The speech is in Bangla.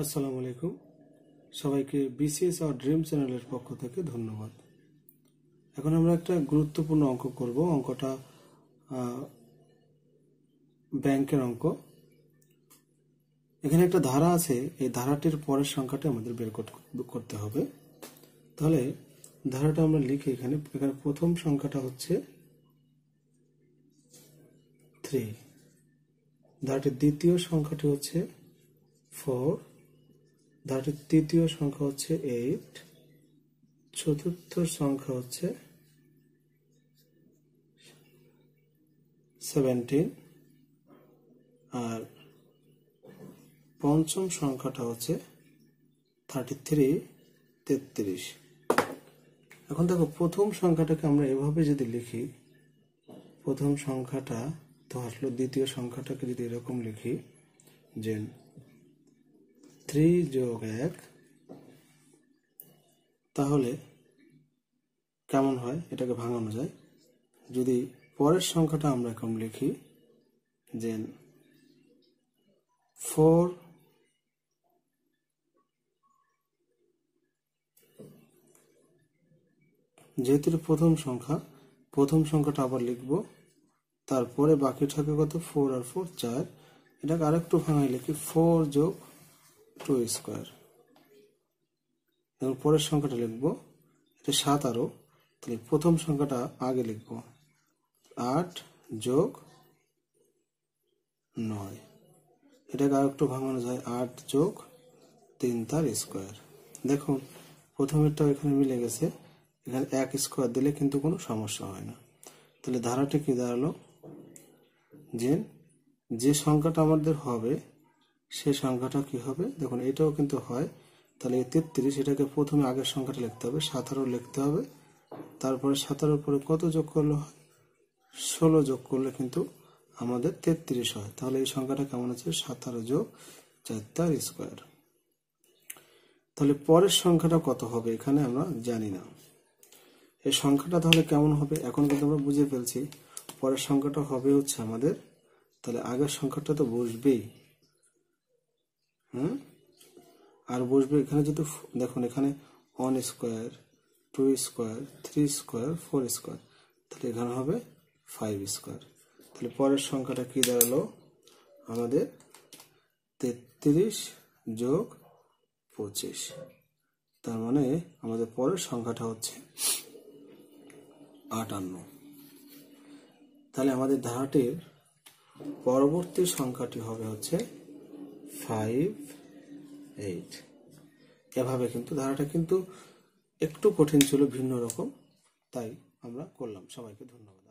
আসসালামু আলাইকুম সবাইকে বিসিএস আর ড্রিম চ্যানেলের পক্ষ থেকে ধন্যবাদ এখন আমরা একটা গুরুত্বপূর্ণ অঙ্ক করব অঙ্কটা ব্যাংকের অঙ্ক এখানে একটা ধারা আছে এই ধারাটির পরের সংখ্যাটা আমাদের বের করতে হবে তাহলে ধারাটা আমরা লিখি এখানে এখানে প্রথম সংখ্যাটা হচ্ছে থ্রি ধারাটির দ্বিতীয় সংখ্যাটি হচ্ছে ফোর ধারাটির তৃতীয় সংখ্যা হচ্ছে এইট চতুর্থ সংখ্যা হচ্ছে সেভেন্টিন আর পঞ্চম সংখ্যাটা হচ্ছে থার্টি থ্রি তেত্রিশ এখন দেখো প্রথম সংখ্যাটাকে আমরা এভাবে যদি লিখি প্রথম সংখ্যাটা তো আসলো দ্বিতীয় সংখ্যাটাকে যদি এরকম লিখি যে থ্রি যোগ এক তাহলে কেমন হয় এটাকে ভাঙানো যায় যদি পরের সংখ্যাটা আমরা এখন লিখি যে ফোর যেহেতু প্রথম সংখ্যা প্রথম সংখ্যাটা আবার লিখব তারপরে বাকি থাকে কত ফোর আর ফোর চার এটাকে আরেকটু ভাঙায় লিখি ফোর যোগ টু স্কোয়ার এবং পরের সংখ্যাটা লিখবো এটা সাত আরও তাহলে প্রথম সংখ্যাটা আগে লিখব আট যোগ নয় এটাকে আর একটু ভাঙানো যায় আট যোগ তিন তার স্কোয়ার দেখুন প্রথমেরটা এখানে মিলে গেছে এখানে এক স্কোয়ার দিলে কিন্তু কোনো সমস্যা হয় না তাহলে ধারাটি কী দাঁড়ালো যে যে সংখ্যাটা আমাদের হবে সে সংখ্যাটা কি হবে দেখুন এটাও কিন্তু হয় তাহলে এই তেত্রিশ এটাকে প্রথমে আগের সংখ্যাটা লিখতে হবে সাতারো লিখতে হবে তারপরে সাতারোর পরে কত যোগ করলে হয় ষোলো যোগ করলে কিন্তু আমাদের তেত্রিশ হয় তাহলে এই সংখ্যাটা কেমন আছে সাতারো যোগ চার তার স্কোয়ার তাহলে পরের সংখ্যাটা কত হবে এখানে আমরা জানি না এই সংখ্যাটা তাহলে কেমন হবে এখন কিন্তু আমরা বুঝে ফেলছি পরের সংখ্যাটা হবে হচ্ছে আমাদের তাহলে আগের সংখ্যাটা তো বসবেই হুম আর বসবে এখানে যেহেতু দেখুন এখানে one square two square three square four square তাহলে এখানে হবে ফাইভ স্কোয়ার তাহলে পরের সংখ্যাটা কি দাঁড়ালো আমাদের তেত্রিশ যোগ পঁচিশ তার মানে আমাদের পরের সংখ্যাটা হচ্ছে আটান্ন তাহলে আমাদের ধারাটির পরবর্তী সংখ্যাটি হবে হচ্ছে ফাইভ এইট এভাবে কিন্তু ধারাটা কিন্তু একটু কঠিন ছিল ভিন্ন রকম তাই আমরা করলাম সবাইকে ধন্যবাদ